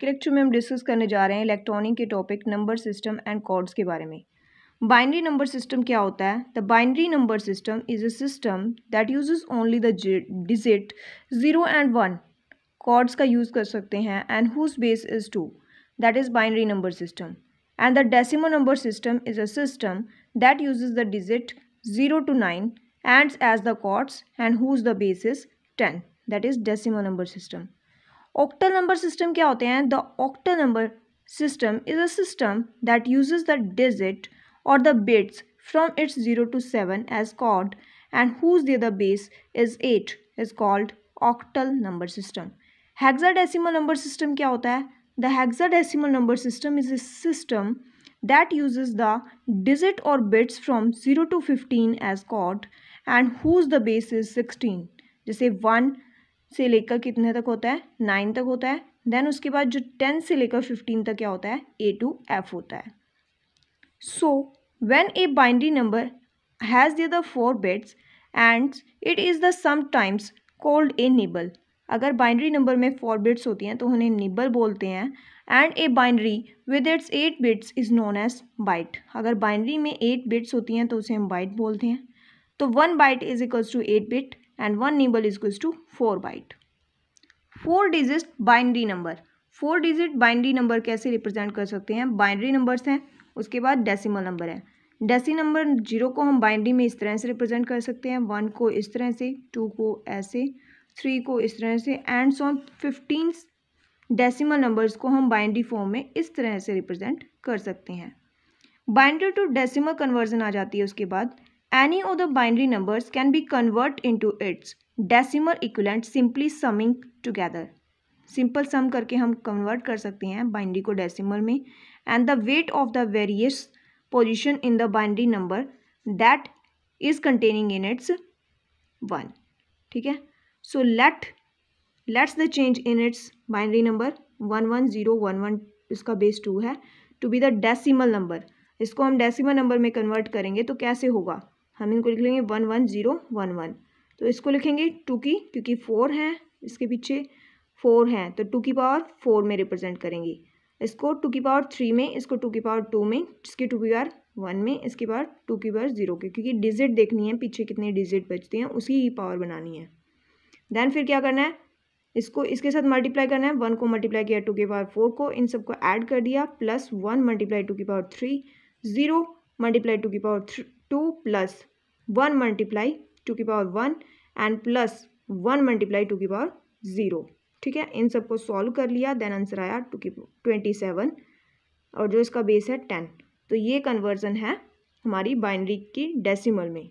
के लेक्चर में हम डिस्कस करने जा रहे हैं इलेक्ट्रॉनिक के topic number system and codes के बारे में बाइनरी नंबर सिस्टम क्या होता है the binary number system is a system that uses only the digit zero and one codes का यूज़ कर सकते हैं and whose base is two that is binary number system and the decimal number system is a system that uses the digit zero to nine and as the codes and whose the base is ten that is decimal number system octal number system क्या होते हैं the octal number system is a system that uses the digit और the bits from its zero to seven as code and whose the the base is eight is called octal number system hexadecimal number system क्या होता है the hexadecimal number system is a system that use the digit और bits from zero to fifteen as code and whose the base is sixteen जैसे one से लेकर कितने तक होता है नाइन तक होता है देन उसके बाद जो टेन से लेकर फिफ्टीन तक क्या होता है ए टू एफ होता है so when a binary number has there the four bits and it is the sometimes called a nibble अगर बाइंड्री नंबर में फोर बिट्स होती हैं तो उन्हें निबल बोलते हैं and a binary with its eight bits is known as byte अगर binary में एट बिट्स होती हैं तो उसे हम बाइट बोलते हैं तो one byte is equals to eight bit and one nibble is equals to four byte four digit binary number four digit binary number कैसे रिप्रेजेंट कर सकते हैं बाइनरी नंबर्स हैं उसके बाद डेसिमल नंबर है डेसी नंबर जीरो को हम बाइनरी में इस तरह से रिप्रेजेंट कर सकते हैं वन को इस तरह से टू को ऐसे थ्री को इस तरह से and so fifteen decimal numbers को हम बाइनरी फॉर्म में इस तरह से रिप्रेजेंट कर सकते हैं बाइनरी टू डेसिमल कन्वर्जन आ जाती है उसके बाद Any of the binary numbers can be converted into its decimal equivalent simply summing together. Simple sum करके हम कन्वर्ट कर सकते हैं बाइंड्री को डेसिमल में and the weight of the various position in the binary number that is containing in its one ठीक है so let let's the change in its binary number one one zero one one इसका base two है to be the decimal number इसको हम decimal number में convert करेंगे तो कैसे होगा हम इनको लिख लेंगे one one zero one one तो इसको लिखेंगे टू की क्योंकि फोर है इसके पीछे फोर हैं तो टू की पावर फोर में रिप्रेजेंट करेंगे इसको टू की पावर थ्री में इसको टू की पावर टू में इसकी टू की पावर वन में इसके पावर टू की पावर ज़ीरो के क्योंकि डिजिट देखनी है पीछे कितने डिजिट बचते हैं उसी ही पावर बनानी है देन फिर क्या करना है इसको इसके साथ मल्टीप्लाई करना है वन को मल्टीप्लाई किया टू की पावर फोर को इन सबको ऐड कर दिया प्लस वन मल्टीप्लाई टू की power three zero multiply two की power two plus one multiply two की power one and plus one multiply two की पावर ज़ीरो ठीक है इन सबको सॉल्व कर लिया देन आंसर आया टू की ट्वेंटी सेवन और जो इसका बेस है टेन तो ये कन्वर्जन है हमारी बाइनरी की डेसिमल में